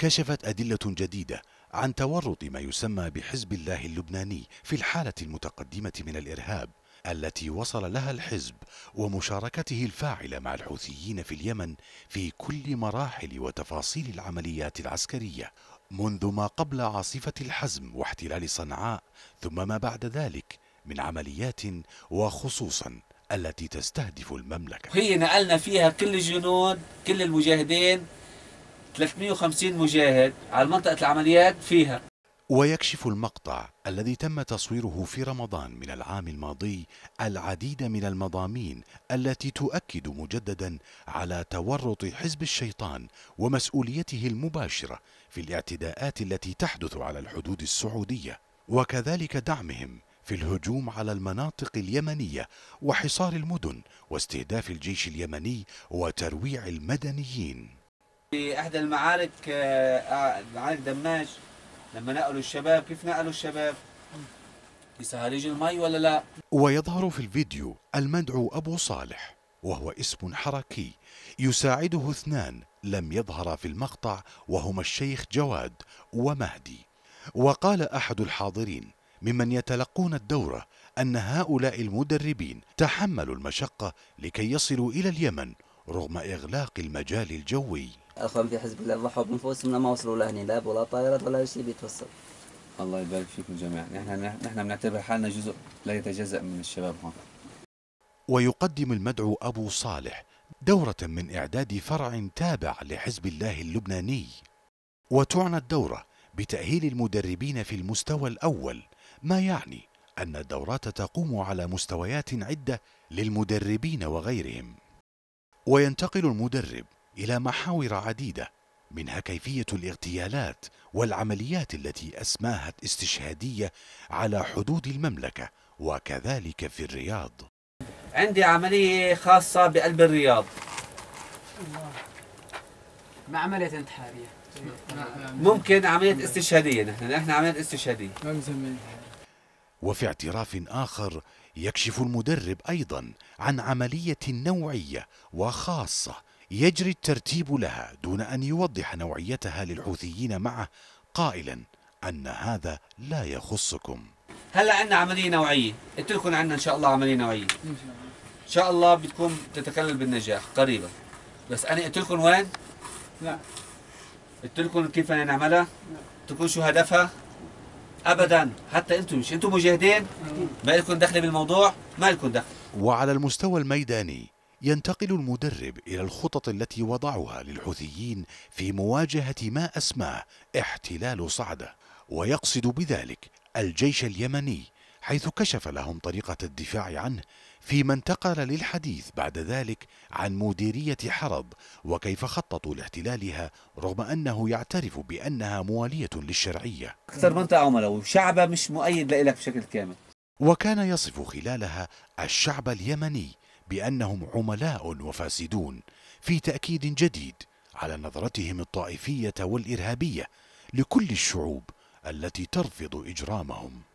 كشفت أدلة جديدة عن تورط ما يسمى بحزب الله اللبناني في الحالة المتقدمة من الإرهاب التي وصل لها الحزب ومشاركته الفاعلة مع الحوثيين في اليمن في كل مراحل وتفاصيل العمليات العسكرية منذ ما قبل عاصفة الحزم واحتلال صنعاء ثم ما بعد ذلك من عمليات وخصوصا التي تستهدف المملكة هي نقلنا فيها كل الجنود كل المجاهدين 350 مجاهد على منطقة العمليات فيها ويكشف المقطع الذي تم تصويره في رمضان من العام الماضي العديد من المضامين التي تؤكد مجددا على تورط حزب الشيطان ومسؤوليته المباشره في الاعتداءات التي تحدث على الحدود السعوديه وكذلك دعمهم في الهجوم على المناطق اليمنيه وحصار المدن واستهداف الجيش اليمني وترويع المدنيين في احدى المعارك آه، آه، معارك دماج لما نقلوا الشباب كيف نقلوا الشباب بسهاليج المي ولا لا ويظهر في الفيديو المدعو ابو صالح وهو اسم حركي يساعده اثنان لم يظهر في المقطع وهما الشيخ جواد ومهدي وقال احد الحاضرين ممن يتلقون الدوره ان هؤلاء المدربين تحملوا المشقه لكي يصلوا الى اليمن رغم اغلاق المجال الجوي اخوان في حزب الله ضحوا بانفسهم لما وصلوا لهني يعني لا ولا طائرات ولا شيء بيتوصل الله يبارك فيكم جميعا نحن نحن بنعتبر حالنا جزء لا يتجزا من الشباب هون ويقدم المدعو ابو صالح دوره من اعداد فرع تابع لحزب الله اللبناني وتعنى الدوره بتاهيل المدربين في المستوى الاول ما يعني ان الدورات تقوم على مستويات عده للمدربين وغيرهم وينتقل المدرب الى محاور عديده منها كيفيه الاغتيالات والعمليات التي اسماها استشهاديه على حدود المملكه وكذلك في الرياض عندي عمليه خاصه بقلب الرياض ما عملت انتحاريه ممكن عمليه استشهاديه نحن نحن عمليه استشهاديه وفي اعتراف اخر يكشف المدرب ايضا عن عمليه نوعيه وخاصه يجري الترتيب لها دون أن يوضح نوعيتها للحوثيين معه قائلا أن هذا لا يخصكم هلا عندنا عملية نوعية قلت لكم عندنا إن شاء الله عملية نوعية إن شاء الله بتكون تتكلل بالنجاح قريبا بس أنا قلت لكم وين؟ لا قلت لكم كيف بدنا نعملها؟ تكون شو هدفها؟ ابدا حتى انتم مش انتم مجاهدين ما لكم دخل بالموضوع ما لكم دخل وعلى المستوى الميداني ينتقل المدرب إلى الخطط التي وضعها للحوثيين في مواجهة ما أسماه احتلال صعدة ويقصد بذلك الجيش اليمني حيث كشف لهم طريقة الدفاع عنه فيما انتقل للحديث بعد ذلك عن مديرية حرب وكيف خططوا لاحتلالها رغم أنه يعترف بأنها موالية للشرعية أكثر منطقة عملاء وشعبها مش مؤيد لإلك بشكل كامل وكان يصف خلالها الشعب اليمني بأنهم عملاء وفاسدون في تأكيد جديد على نظرتهم الطائفية والإرهابية لكل الشعوب التي ترفض إجرامهم